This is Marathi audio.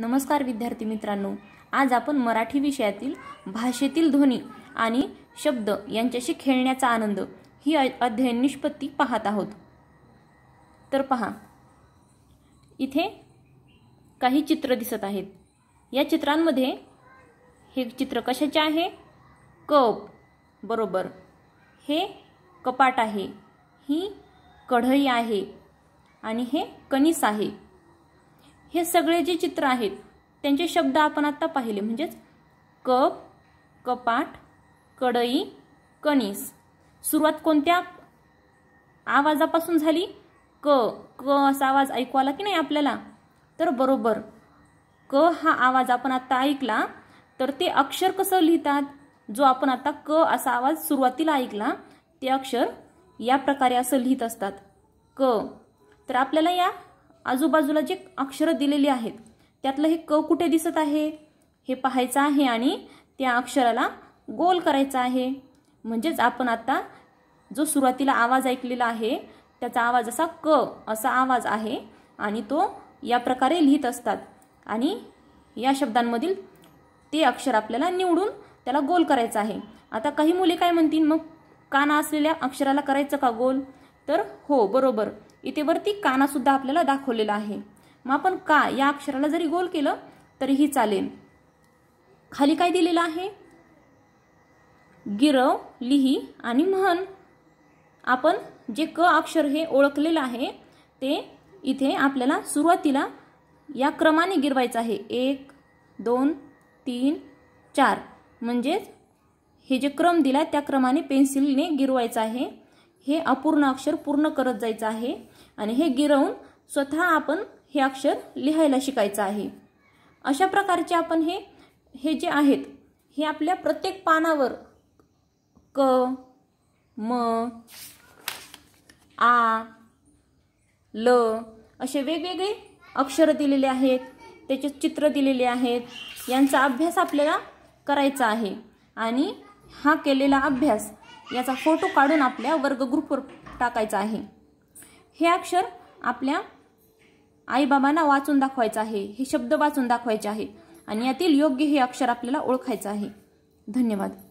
नमस्कार विद्यार्थी मित्रांनो आज आपण मराठी विषयातील भाषेतील ध्वनी आणि शब्द यांच्याशी खेळण्याचा आनंद ही अध्ययन निष्पत्ती पाहत आहोत तर पहा इथे काही चित्र दिसत आहेत या चित्रांमध्ये हे चित्र कशाचे आहे कप बरोबर हे कपाट आहे ही कढई आहे आणि हे कणीस आहे हे सगळे जे चित्र आहेत त्यांचे शब्द आपण आता पाहिले म्हणजेच कप कपाट कढई कणीस सुरुवात कोणत्या आवाजापासून झाली क क असा आवाज ऐकू आला की नाही आपल्याला तर बरोबर क हा आवाज आपण आता ऐकला तर ते अक्षर कसं लिहितात जो आपण आता क असा आवाज सुरुवातीला ऐकला ते अक्षर या प्रकारे असं लिहित असतात क तर आपल्याला या आजूबाजूला जे अक्षरं दिलेली आहेत त्यातलं हे क कुठे दिसत आहे हे पाहायचं आहे आणि त्या अक्षराला गोल करायचं आहे म्हणजेच आपण आता जो सुरुवातीला आवाज ऐकलेला आहे त्याचा आवाज असा क असा आवाज आहे आणि तो या प्रकारे लिहित असतात आणि या शब्दांमधील ते अक्षर आपल्याला निवडून त्याला गोल करायचं आहे आता काही मुले काय म्हणतील मग काना असलेल्या अक्षराला करायचं का गोल तर हो बरोबर इथे वरती कानासुद्धा आपल्याला दाखवलेला आहे मग आपण का या अक्षराला जरी गोल केलं तरीही चालेल खाली काय दिलेलं आहे गिरव लिही आणि म्हण आपण जे क अक्षर हे ओळखलेलं आहे ते इथे आपल्याला सुरुवातीला या क्रमाने गिरवायचं आहे एक दोन तीन चार म्हणजेच हे जे क्रम दिला त्या क्रमाने पेन्सिलने गिरवायचं आहे हे अपूर्ण अक्षर पूर्ण करत जायचं आहे आणि हे गिरवून स्वतः आपण हे अक्षर लिहायला शिकायचं आहे अशा प्रकारचे आपण हे हे जे आहेत हे आपल्या प्रत्येक पानावर क म आ ल असे वेगवेगळे अक्षर दिलेले आहेत त्याचे चित्र दिलेले आहेत यांचा अभ्यास आपल्याला करायचा आहे आणि हा केलेला अभ्यास याचा फोटो काढून आपल्या वर्ग ग्रुपवर टाकायचा आहे हे अक्षर आपल्या आईबाबांना वाचून दाखवायचं आहे हे शब्द वाचून दाखवायचे आहे आणि यातील योग्य हे अक्षर आपल्याला ओळखायचं आहे धन्यवाद